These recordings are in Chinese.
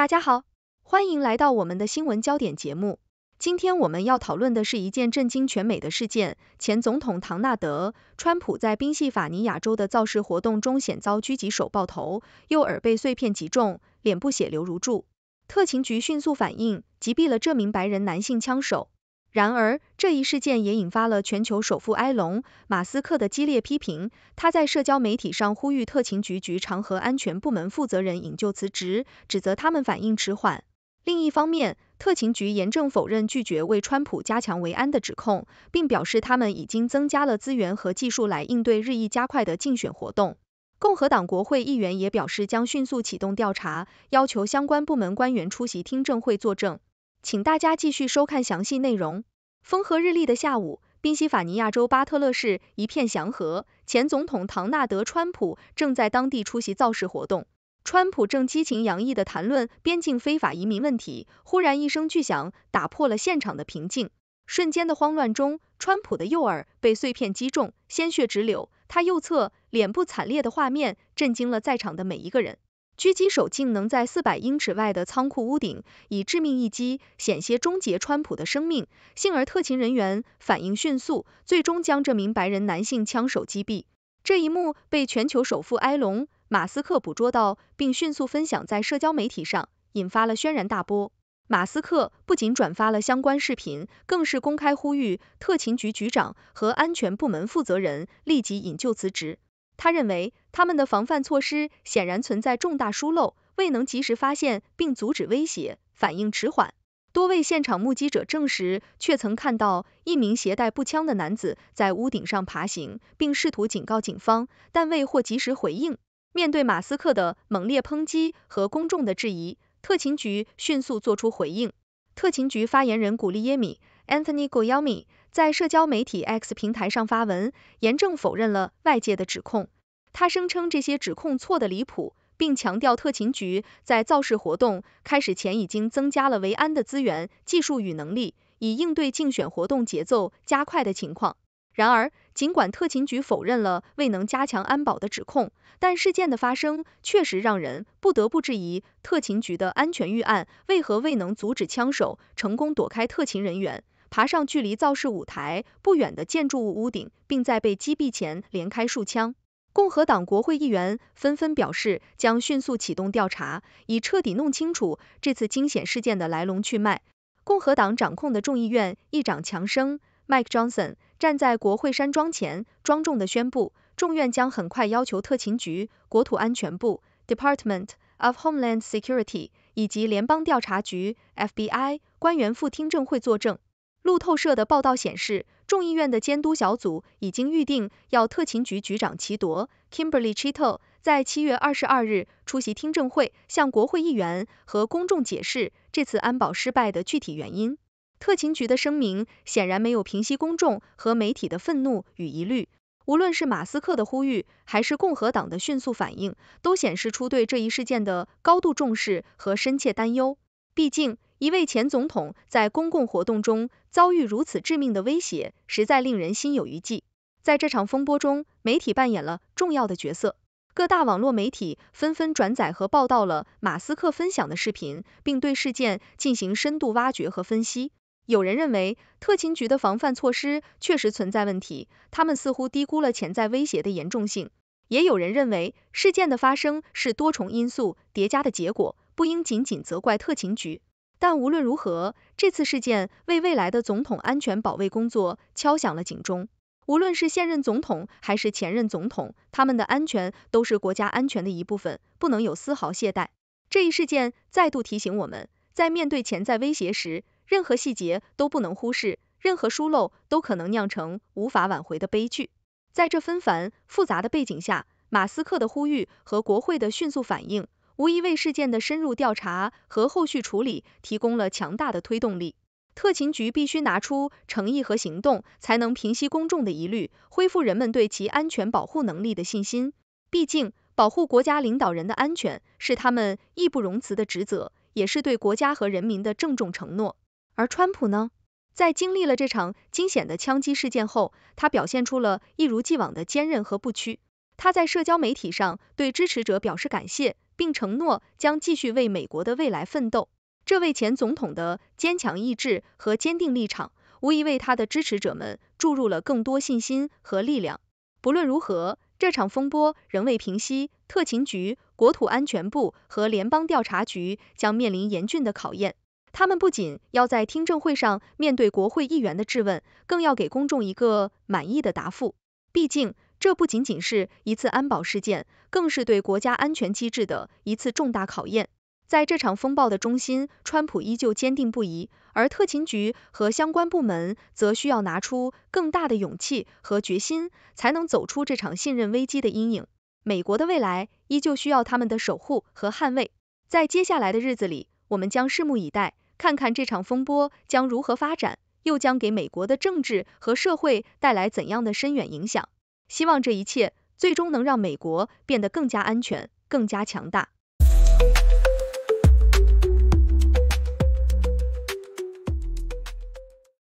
大家好，欢迎来到我们的新闻焦点节目。今天我们要讨论的是一件震惊全美的事件：前总统唐纳德·川普在宾夕法尼亚州的造势活动中，险遭狙击手爆头，右耳被碎片击中，脸部血流如注。特勤局迅速反应，击毙了这名白人男性枪手。然而，这一事件也引发了全球首富埃隆·马斯克的激烈批评。他在社交媒体上呼吁特勤局局长和安全部门负责人引咎辞职，指责他们反应迟缓。另一方面，特勤局严正否认拒绝为川普加强维安的指控，并表示他们已经增加了资源和技术来应对日益加快的竞选活动。共和党国会议员也表示将迅速启动调查，要求相关部门官员出席听证会作证。请大家继续收看详细内容。风和日丽的下午，宾夕法尼亚州巴特勒市一片祥和。前总统唐纳德·川普正在当地出席造势活动。川普正激情洋溢的谈论边境非法移民问题，忽然一声巨响打破了现场的平静。瞬间的慌乱中，川普的右耳被碎片击中，鲜血直流。他右侧脸部惨烈的画面震惊了在场的每一个人。狙击手竟能在四百英尺外的仓库屋顶以致命一击，险些终结川普的生命。幸而特勤人员反应迅速，最终将这名白人男性枪手击毙。这一幕被全球首富埃隆·马斯克捕捉到，并迅速分享在社交媒体上，引发了轩然大波。马斯克不仅转发了相关视频，更是公开呼吁特勤局局长和安全部门负责人立即引咎辞职。他认为他们的防范措施显然存在重大疏漏，未能及时发现并阻止威胁，反应迟缓。多位现场目击者证实，却曾看到一名携带步枪的男子在屋顶上爬行，并试图警告警方，但未获及时回应。面对马斯克的猛烈抨击和公众的质疑，特勤局迅速作出回应。特勤局发言人古利耶米 （Anthony g u i a m i 在社交媒体 X 平台上发文，严正否认了外界的指控。他声称这些指控错得离谱，并强调特勤局在造势活动开始前已经增加了维安的资源、技术与能力，以应对竞选活动节奏加快的情况。然而，尽管特勤局否认了未能加强安保的指控，但事件的发生确实让人不得不质疑特勤局的安全预案为何未能阻止枪手成功躲开特勤人员。爬上距离造势舞台不远的建筑物屋顶，并在被击毙前连开数枪。共和党国会议员纷纷表示，将迅速启动调查，以彻底弄清楚这次惊险事件的来龙去脉。共和党掌控的众议院议长强生 （Mike Johnson） 站在国会山庄前，庄重地宣布，众院将很快要求特勤局、国土安全部 （Department of Homeland Security） 以及联邦调查局 （FBI） 官员赴听证会作证。路透社的报道显示，众议院的监督小组已经预定要特勤局局长奇夺 Kimberly c h i t t l e 在七月二十二日出席听证会，向国会议员和公众解释这次安保失败的具体原因。特勤局的声明显然没有平息公众和媒体的愤怒与疑虑。无论是马斯克的呼吁，还是共和党的迅速反应，都显示出对这一事件的高度重视和深切担忧。毕竟，一位前总统在公共活动中遭遇如此致命的威胁，实在令人心有余悸。在这场风波中，媒体扮演了重要的角色，各大网络媒体纷纷转载和报道了马斯克分享的视频，并对事件进行深度挖掘和分析。有人认为，特勤局的防范措施确实存在问题，他们似乎低估了潜在威胁的严重性；也有人认为，事件的发生是多重因素叠加的结果，不应仅仅责怪特勤局。但无论如何，这次事件为未来的总统安全保卫工作敲响了警钟。无论是现任总统还是前任总统，他们的安全都是国家安全的一部分，不能有丝毫懈怠。这一事件再度提醒我们，在面对潜在威胁时，任何细节都不能忽视，任何疏漏都可能酿成无法挽回的悲剧。在这纷繁复杂的背景下，马斯克的呼吁和国会的迅速反应。无疑为事件的深入调查和后续处理提供了强大的推动力。特勤局必须拿出诚意和行动，才能平息公众的疑虑，恢复人们对其安全保护能力的信心。毕竟，保护国家领导人的安全是他们义不容辞的职责，也是对国家和人民的郑重承诺。而川普呢，在经历了这场惊险的枪击事件后，他表现出了一如既往的坚韧和不屈。他在社交媒体上对支持者表示感谢。并承诺将继续为美国的未来奋斗。这位前总统的坚强意志和坚定立场，无疑为他的支持者们注入了更多信心和力量。不论如何，这场风波仍未平息，特勤局、国土安全部和联邦调查局将面临严峻的考验。他们不仅要在听证会上面对国会议员的质问，更要给公众一个满意的答复。毕竟，这不仅仅是一次安保事件，更是对国家安全机制的一次重大考验。在这场风暴的中心，川普依旧坚定不移，而特勤局和相关部门则需要拿出更大的勇气和决心，才能走出这场信任危机的阴影。美国的未来依旧需要他们的守护和捍卫。在接下来的日子里，我们将拭目以待，看看这场风波将如何发展，又将给美国的政治和社会带来怎样的深远影响。希望这一切最终能让美国变得更加安全、更加强大。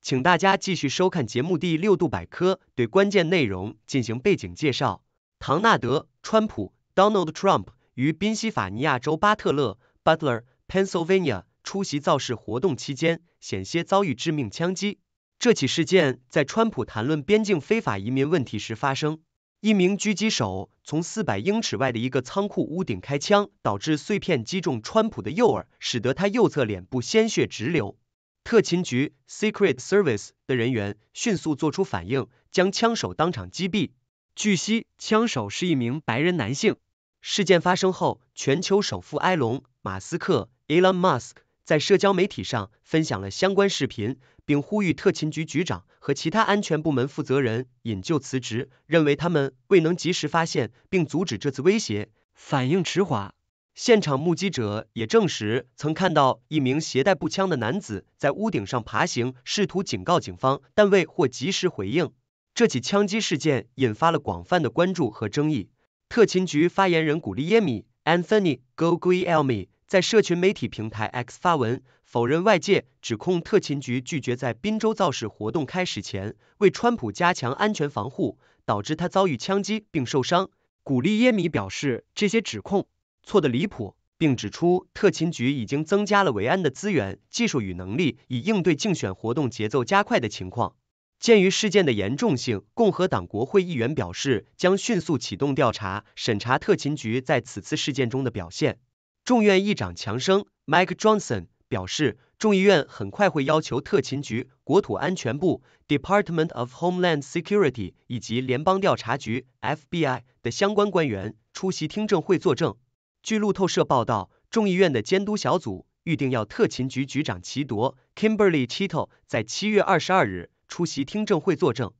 请大家继续收看节目第六度百科，对关键内容进行背景介绍。唐纳德·川普 （Donald Trump） 于宾夕法尼亚州巴特勒 （Butler, Pennsylvania） 出席造势活动期间，险些遭遇致命枪击。这起事件在川普谈论边境非法移民问题时发生。一名狙击手从四百英尺外的一个仓库屋顶开枪，导致碎片击中川普的右耳，使得他右侧脸部鲜血直流。特勤局 （Secret Service） 的人员迅速做出反应，将枪手当场击毙。据悉，枪手是一名白人男性。事件发生后，全球首富埃隆·马斯克 （Elon Musk）。在社交媒体上分享了相关视频，并呼吁特勤局局长和其他安全部门负责人引咎辞职，认为他们未能及时发现并阻止这次威胁，反应迟缓。现场目击者也证实曾看到一名携带步枪的男子在屋顶上爬行，试图警告警方，但未获及时回应。这起枪击事件引发了广泛的关注和争议。特勤局发言人古利耶米 （Anthony g o g l i e l m i 在社群媒体平台 X 发文否认外界指控，特勤局拒绝在滨州造势活动开始前为川普加强安全防护，导致他遭遇枪击并受伤。古利耶米表示，这些指控错得离谱，并指出特勤局已经增加了维安的资源、技术与能力，以应对竞选活动节奏加快的情况。鉴于事件的严重性，共和党国会议员表示将迅速启动调查，审查特勤局在此次事件中的表现。众议院议长强生 Mike Johnson 表示，众议院很快会要求特勤局、国土安全部 Department of Homeland Security 以及联邦调查局 FBI 的相关官员出席听证会作证。据路透社报道，众议院的监督小组预定要特勤局局长齐夺 Kimberly c h i t o 在七月二十二日出席听证会作证。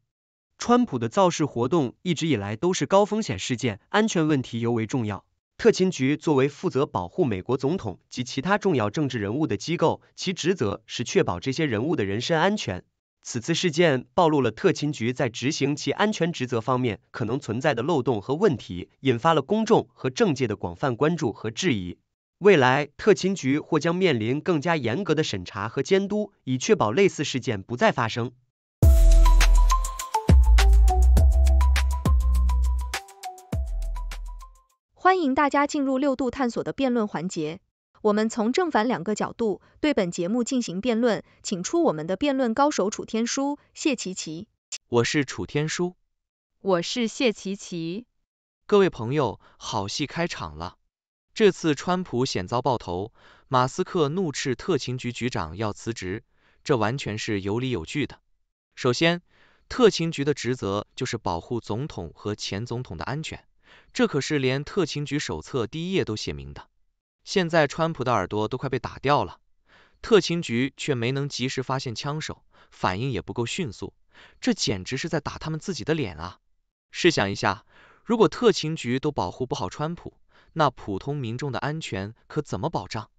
川普的造势活动一直以来都是高风险事件，安全问题尤为重要。特勤局作为负责保护美国总统及其他重要政治人物的机构，其职责是确保这些人物的人身安全。此次事件暴露了特勤局在执行其安全职责方面可能存在的漏洞和问题，引发了公众和政界的广泛关注和质疑。未来，特勤局或将面临更加严格的审查和监督，以确保类似事件不再发生。欢迎大家进入六度探索的辩论环节，我们从正反两个角度对本节目进行辩论，请出我们的辩论高手楚天舒、谢琪琪。我是楚天舒，我是谢琪琪。各位朋友，好戏开场了。这次川普险遭爆头，马斯克怒斥特勤局局长要辞职，这完全是有理有据的。首先，特勤局的职责就是保护总统和前总统的安全。这可是连特勤局手册第一页都写明的。现在川普的耳朵都快被打掉了，特勤局却没能及时发现枪手，反应也不够迅速，这简直是在打他们自己的脸啊！试想一下，如果特勤局都保护不好川普，那普通民众的安全可怎么保障？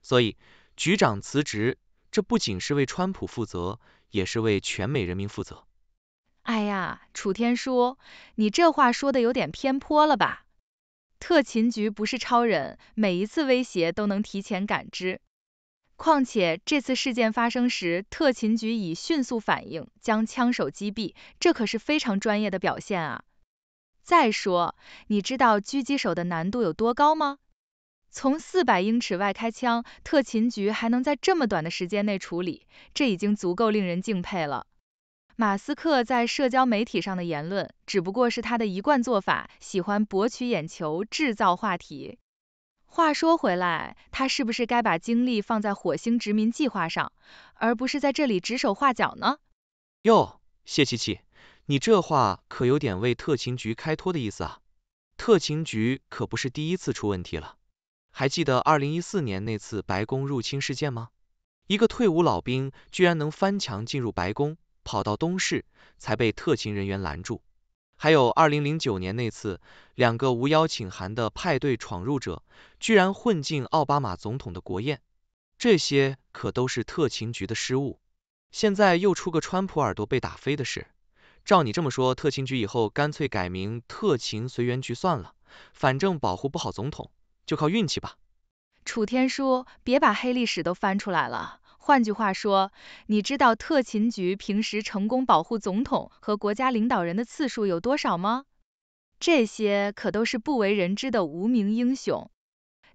所以局长辞职，这不仅是为川普负责，也是为全美人民负责。哎呀，楚天舒，你这话说的有点偏颇了吧？特勤局不是超人，每一次威胁都能提前感知。况且这次事件发生时，特勤局已迅速反应，将枪手击毙，这可是非常专业的表现啊。再说，你知道狙击手的难度有多高吗？从四百英尺外开枪，特勤局还能在这么短的时间内处理，这已经足够令人敬佩了。马斯克在社交媒体上的言论，只不过是他的一贯做法，喜欢博取眼球，制造话题。话说回来，他是不是该把精力放在火星殖民计划上，而不是在这里指手画脚呢？哟，谢七七，你这话可有点为特勤局开脱的意思啊！特勤局可不是第一次出问题了。还记得二零一四年那次白宫入侵事件吗？一个退伍老兵居然能翻墙进入白宫！跑到东市才被特勤人员拦住，还有二零零九年那次，两个无邀请函的派对闯入者居然混进奥巴马总统的国宴，这些可都是特勤局的失误。现在又出个川普耳朵被打飞的事，照你这么说，特勤局以后干脆改名特勤随缘局算了，反正保护不好总统就靠运气吧。楚天舒，别把黑历史都翻出来了。换句话说，你知道特勤局平时成功保护总统和国家领导人的次数有多少吗？这些可都是不为人知的无名英雄。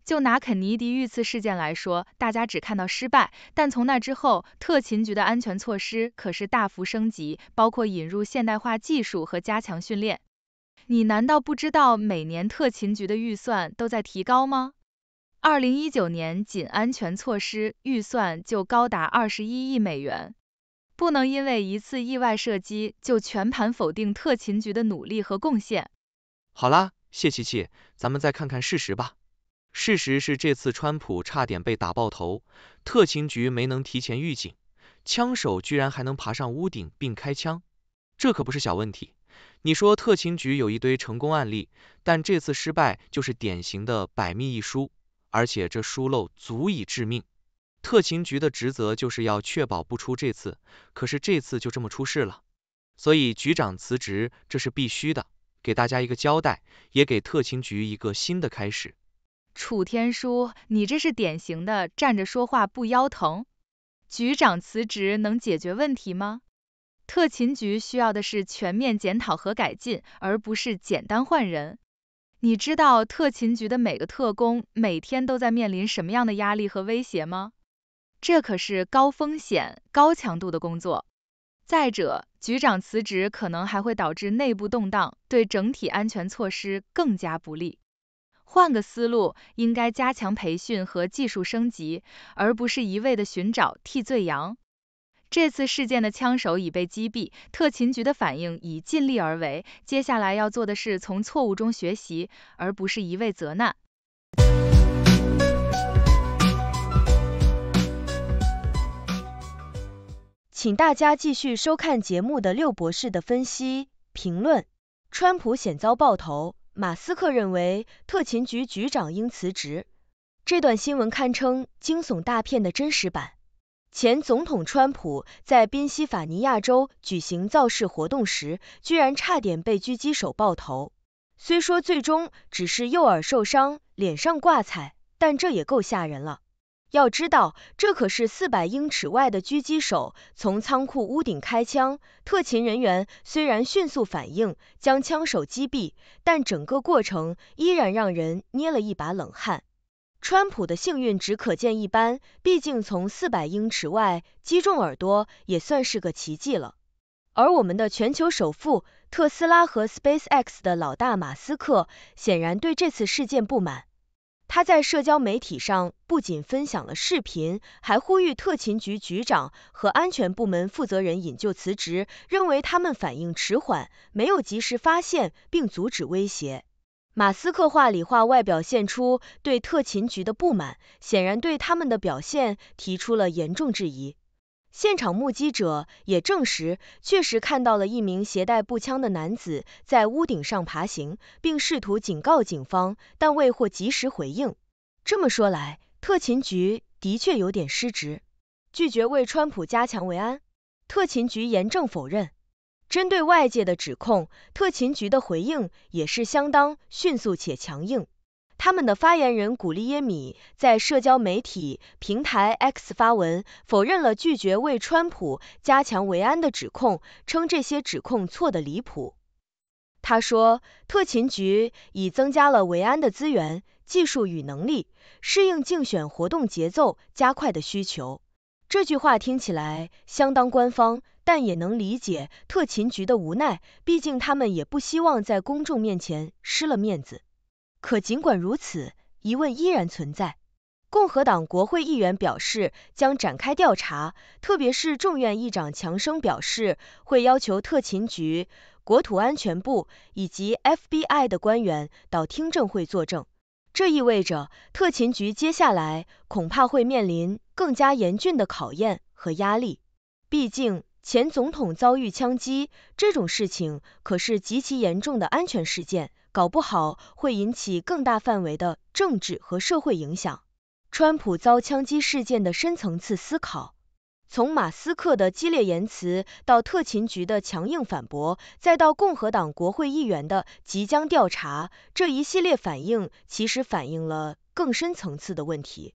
就拿肯尼迪遇刺事件来说，大家只看到失败，但从那之后，特勤局的安全措施可是大幅升级，包括引入现代化技术和加强训练。你难道不知道每年特勤局的预算都在提高吗？二零一九年，仅安全措施预算就高达二十一亿美元。不能因为一次意外射击就全盘否定特勤局的努力和贡献。好啦，谢琪琪，咱们再看看事实吧。事实是这次川普差点被打爆头，特勤局没能提前预警，枪手居然还能爬上屋顶并开枪，这可不是小问题。你说特勤局有一堆成功案例，但这次失败就是典型的百密一疏。而且这疏漏足以致命。特勤局的职责就是要确保不出这次，可是这次就这么出事了，所以局长辞职这是必须的，给大家一个交代，也给特勤局一个新的开始。楚天舒，你这是典型的站着说话不腰疼。局长辞职能解决问题吗？特勤局需要的是全面检讨和改进，而不是简单换人。你知道特勤局的每个特工每天都在面临什么样的压力和威胁吗？这可是高风险、高强度的工作。再者，局长辞职可能还会导致内部动荡，对整体安全措施更加不利。换个思路，应该加强培训和技术升级，而不是一味地寻找替罪羊。这次事件的枪手已被击毙，特勤局的反应已尽力而为。接下来要做的是从错误中学习，而不是一味责难。请大家继续收看节目的六博士的分析评论。川普险遭爆头，马斯克认为特勤局局长应辞职。这段新闻堪称惊悚大片的真实版。前总统川普在宾夕法尼亚州举行造势活动时，居然差点被狙击手爆头。虽说最终只是右耳受伤、脸上挂彩，但这也够吓人了。要知道，这可是四百英尺外的狙击手从仓库屋顶开枪。特勤人员虽然迅速反应将枪手击毙，但整个过程依然让人捏了一把冷汗。川普的幸运值可见一斑，毕竟从四百英尺外击中耳朵也算是个奇迹了。而我们的全球首富，特斯拉和 SpaceX 的老大马斯克，显然对这次事件不满。他在社交媒体上不仅分享了视频，还呼吁特勤局局长和安全部门负责人引咎辞职，认为他们反应迟缓，没有及时发现并阻止威胁。马斯克话里话外表现出对特勤局的不满，显然对他们的表现提出了严重质疑。现场目击者也证实，确实看到了一名携带步枪的男子在屋顶上爬行，并试图警告警方，但未获及时回应。这么说来，特勤局的确有点失职，拒绝为川普加强维安。特勤局严正否认。针对外界的指控，特勤局的回应也是相当迅速且强硬。他们的发言人古利耶米在社交媒体平台 X 发文，否认了拒绝为川普加强维安的指控，称这些指控错得离谱。他说，特勤局已增加了维安的资源、技术与能力，适应竞选活动节奏加快的需求。这句话听起来相当官方。但也能理解特勤局的无奈，毕竟他们也不希望在公众面前失了面子。可尽管如此，疑问依然存在。共和党国会议员表示将展开调查，特别是众议长强生表示会要求特勤局、国土安全部以及 FBI 的官员到听证会作证。这意味着特勤局接下来恐怕会面临更加严峻的考验和压力，毕竟。前总统遭遇枪击这种事情可是极其严重的安全事件，搞不好会引起更大范围的政治和社会影响。川普遭枪击事件的深层次思考：从马斯克的激烈言辞到特勤局的强硬反驳，再到共和党国会议员的即将调查，这一系列反应其实反映了更深层次的问题。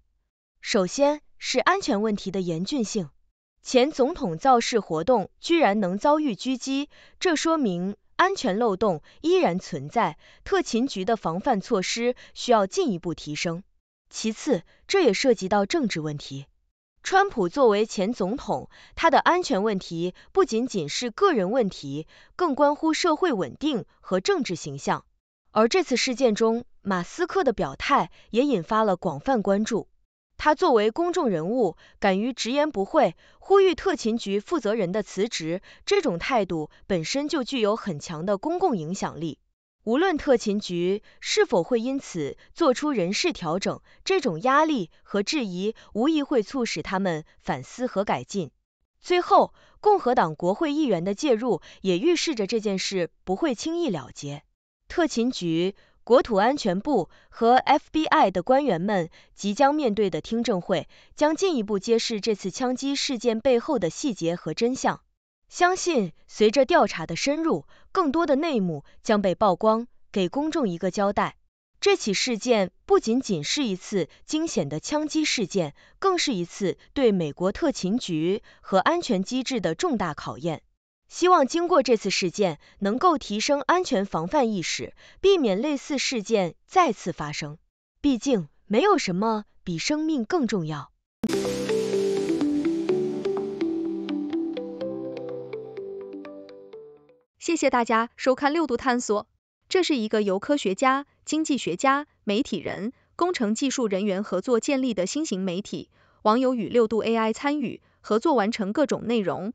首先是安全问题的严峻性。前总统造势活动居然能遭遇狙击，这说明安全漏洞依然存在，特勤局的防范措施需要进一步提升。其次，这也涉及到政治问题。川普作为前总统，他的安全问题不仅仅是个人问题，更关乎社会稳定和政治形象。而这次事件中，马斯克的表态也引发了广泛关注。他作为公众人物，敢于直言不讳，呼吁特勤局负责人的辞职，这种态度本身就具有很强的公共影响力。无论特勤局是否会因此做出人事调整，这种压力和质疑无疑会促使他们反思和改进。最后，共和党国会议员的介入也预示着这件事不会轻易了结。特勤局。国土安全部和 FBI 的官员们即将面对的听证会，将进一步揭示这次枪击事件背后的细节和真相。相信随着调查的深入，更多的内幕将被曝光，给公众一个交代。这起事件不仅仅是一次惊险的枪击事件，更是一次对美国特勤局和安全机制的重大考验。希望经过这次事件，能够提升安全防范意识，避免类似事件再次发生。毕竟，没有什么比生命更重要。谢谢大家收看六度探索，这是一个由科学家、经济学家、媒体人、工程技术人员合作建立的新型媒体，网友与六度 AI 参与合作完成各种内容。